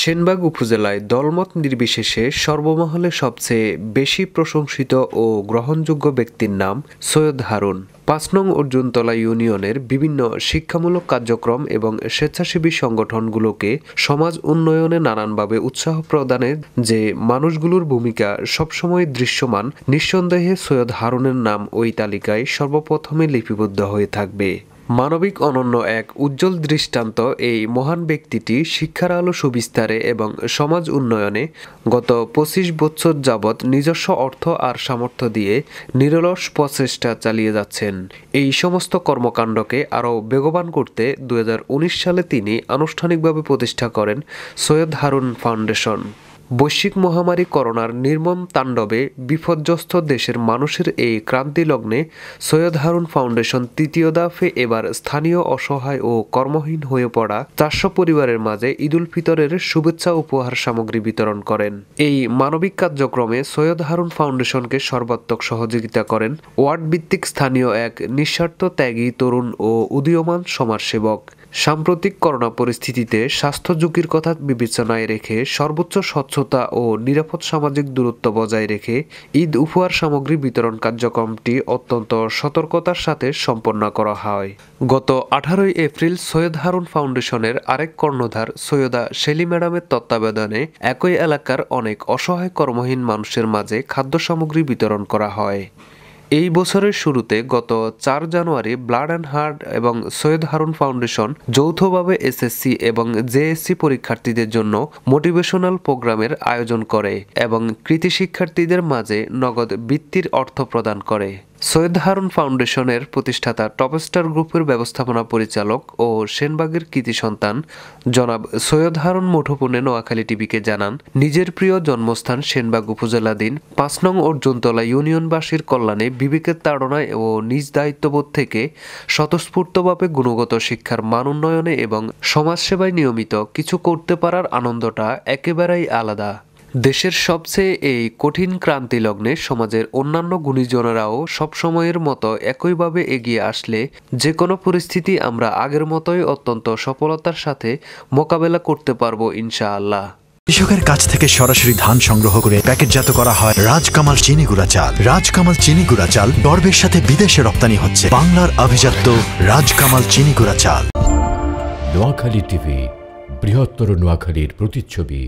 সেনবাগ উপজেলায় দলমত নির্বিশেষে সর্বমহলে সবচেয়ে বেশি প্রশংসিত ও গ্রহণযোগ্য ব্যক্তির নাম সৈয়দ হারুন পাঁচ নং অর্জুনতলা ইউনিয়নের বিভিন্ন শিক্ষামূলক কার্যক্রম এবং স্বেচ্ছাসেবী সংগঠনগুলোকে সমাজ উন্নয়নে নানানভাবে উৎসাহ প্রদানে যে মানুষগুলোর ভূমিকা সবসময় দৃশ্যমান নিঃসন্দেহে সৈয়দ হারুনের নাম ওই তালিকায় সর্বপ্রথমে লিপিবদ্ধ হয়ে থাকবে মানবিক অনন্য এক উজ্জ্বল দৃষ্টান্ত এই মহান ব্যক্তিটি শিক্ষার আলো সুবিস্তারে এবং সমাজ উন্নয়নে গত পঁচিশ বছর যাবৎ নিজস্ব অর্থ আর সামর্থ্য দিয়ে নিরলস প্রচেষ্টা চালিয়ে যাচ্ছেন এই সমস্ত কর্মকাণ্ডকে আরও বেগবান করতে দু সালে তিনি আনুষ্ঠানিকভাবে প্রতিষ্ঠা করেন সৈয়দ হারুন ফাউন্ডেশন বৈশ্বিক মহামারী করোনার নির্মম তাণ্ডবে বিপর্যস্ত দেশের মানুষের এই ক্রান্তি লগ্নে সৈয়দ হারুন ফাউন্ডেশন তৃতীয় দাফে এবার স্থানীয় অসহায় ও কর্মহীন হয়ে পড়া চারশো পরিবারের মাঝে ঈদুল ফিতরের শুভেচ্ছা উপহার সামগ্রী বিতরণ করেন এই মানবিক কার্যক্রমে সৈয়দ হারুন ফাউন্ডেশনকে সর্বাত্মক সহযোগিতা করেন ওয়ার্ড ভিত্তিক স্থানীয় এক নিঃস্বার্থ ত্যাগী তরুণ ও উদীয়মান সমাজসেবক সাম্প্রতিক করোনা পরিস্থিতিতে স্বাস্থ্য ঝুঁকির কথা বিবেচনায় রেখে সর্বোচ্চ স্বচ্ছতা ও নিরাপদ সামাজিক দূরত্ব বজায় রেখে ঈদ উপহার সামগ্রী বিতরণ কার্যক্রমটি অত্যন্ত সতর্কতার সাথে সম্পন্ন করা হয় গত আঠারোই এপ্রিল সৈয়দ হারুন ফাউন্ডেশনের আরেক কর্ণধার সৈয়দা শেলি ম্যাডামের তত্ত্বাবধানে একই এলাকার অনেক অসহায় কর্মহীন মানুষের মাঝে খাদ্য সামগ্রী বিতরণ করা হয় এই বছরের শুরুতে গত চার জানুয়ারি ব্লাড অ্যান্ড হার্ট এবং সৈয়দ হারুন ফাউন্ডেশন যৌথভাবে এসএসসি এবং জেএসসি পরীক্ষার্থীদের জন্য মোটিভেশনাল প্রোগ্রামের আয়োজন করে এবং কৃতি শিক্ষার্থীদের মাঝে নগদ বৃত্তির অর্থ প্রদান করে সৈয়দ হারুন ফাউন্ডেশনের প্রতিষ্ঠাতা টপস্টার গ্রুপের ব্যবস্থাপনা পরিচালক ও সেনবাগের কৃতি সন্তান জনাব সৈয়দ হারুন মুঠোপনে নোয়াখালী টিভিকে জানান নিজের প্রিয় জন্মস্থান সেনবাগ উপজেলাধীন পাঁচ নং অর্জুনতলা ইউনিয়নবাসীর কল্যাণে বিবেকের তাড়নায় ও নিজ দায়িত্ববোধ থেকে স্বতঃস্ফূর্তভাবে গুণগত শিক্ষার মান উন্নয়নে এবং সমাজসেবায় নিয়মিত কিছু করতে পারার আনন্দটা একেবারেই আলাদা দেশের সবচেয়ে এই কঠিন ক্রান্তি লগ্নে সমাজের অন্যান্য গুণীজনেরাও সবসময়ের মতো একইভাবে এগিয়ে আসলে যে কোনো পরিস্থিতি আমরা আগের মতোই অত্যন্ত সফলতার সাথে মোকাবেলা করতে পারবো ইনশাআল্লাহ কৃষকের কাছ থেকে সরাসরি ধান সংগ্রহ করে প্যাকেটজাত করা হয় রাজকামাল চিনি গুঁড়া চাল রাজকামাল চিনি গুঁড়া চাল গর্বের সাথে বিদেশে রপ্তানি হচ্ছে বাংলার আভিজাত্য রাজকামাল চিনি গুঁড়া চাল নোয়াখালী টিভি বৃহত্তর নোয়াখালীর প্রতিচ্ছবি